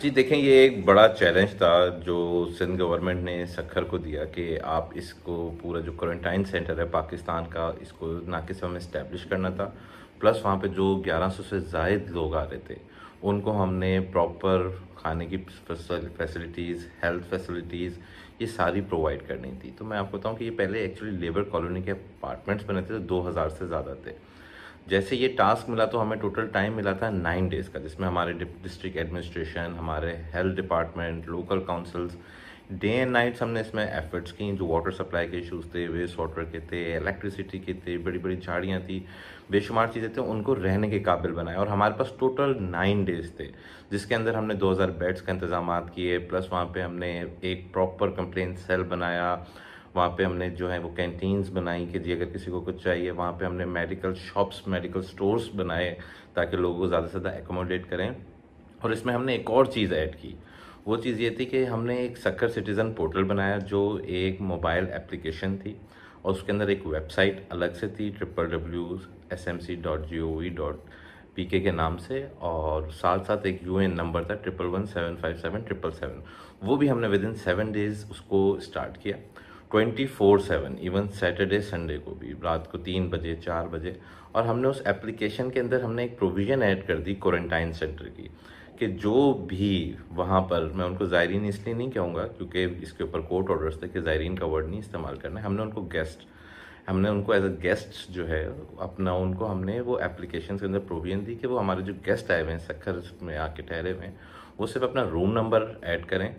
जी देखें ये एक बड़ा चैलेंज था जो सिंध गवर्नमेंट ने सखर को दिया कि आप इसको पूरा जो क्वारंटाइन सेंटर है पाकिस्तान का इसको ना कि समय इस्टेब्लिश करना था प्लस वहाँ पे जो 1100 से जायद लोग आ रहे थे उनको हमने प्रॉपर खाने की फैसिलिटीज़ हेल्थ फैसिलिटीज़ ये सारी प्रोवाइड करनी थी तो मैं आपको बताऊँ कि ये पहले एक्चुअली लेबर कॉलोनी के अपार्टमेंट्स बने थे तो दो से ज़्यादा थे जैसे ये टास्क मिला तो हमें टोटल टाइम मिला था नाइन डेज़ का जिसमें हमारे डिस्ट्रिक्ट एडमिनिस्ट्रेशन हमारे health department local councils day and nights हमने इसमें एफर्ट्स की जो वाटर सप्लाई के इशूज़ थे वेस्ट वाटर के थे इलेक्ट्रिसिटी के थे बड़ी बड़ी झाड़ियाँ थी बेशुमार चीज़ें थे उनको रहने के काबिल बनाए और हमारे पास टोटल नाइन डेज़ थे जिसके अंदर हमने 2000 बेड्स का इंतजाम किए प्लस वहाँ पे हमने एक प्रॉपर कंप्लेन सेल बनाया वहाँ पे हमने जो है वो कैंटीन्स बनाई कि जी अगर किसी को कुछ चाहिए वहाँ पे हमने मेडिकल शॉप्स मेडिकल स्टोर्स बनाए ताकि लोगों को ज़्यादा से ज़्यादा एकोमोडेट करें और इसमें हमने एक और चीज़ ऐड की वो चीज़ ये थी कि हमने एक सक्कर सिटीज़न पोर्टल बनाया जो एक मोबाइल एप्लीकेशन थी और उसके अंदर एक वेबसाइट अलग से थी triple W S M C dot G O V dot P K के नाम से और साथ साथ एक यू एन नंबर था triple one seven five seven triple seven वो भी हमने विद इन सेवन डेज़ उसको स्टार्ट किया twenty four seven even Saturday Sunday को भी रात को तीन बजे चार बजे और हमने उस एप्लीकेशन के अंदर हमने एक प्रोविज़न ऐड कर दी क्वारंटाइन सेंटर की कि जो भी वहाँ पर मैं उनको ज़ायरीन इसलिए नहीं कहूँगा क्योंकि इसके ऊपर कोर्ट ऑर्डर्स थे कि ज़ायरीन का वर्ड नहीं इस्तेमाल करना है हमने उनको गेस्ट हमने उनको एज अ गेस्ट जो है अपना उनको हमने वो एप्लीकेशन के अंदर प्रोविजन दी कि वो हमारे जो गेस्ट आए हुए हैं सखर में आके ठहरे हुए हैं वो सिर्फ अपना रूम नंबर ऐड करें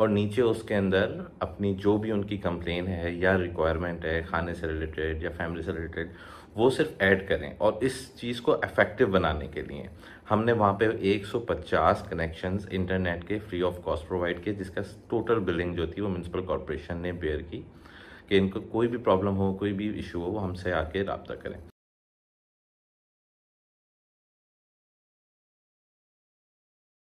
और नीचे उसके अंदर अपनी जो भी उनकी कंप्लेन है या रिक्वायरमेंट है खाने से रिलेटेड या फैमिली से रिलेटेड वो सिर्फ ऐड करें और इस चीज़ को इफेक्टिव बनाने के लिए हमने वहाँ पे 150 कनेक्शंस इंटरनेट के फ्री ऑफ कॉस्ट प्रोवाइड किए जिसका टोटल बिलिंग जो थी वो म्यूनसिपल कॉरपोरेशन ने बेयर की कि इनको कोई भी प्रॉब्लम हो कोई भी इशू हो वो हमसे आके रबता करें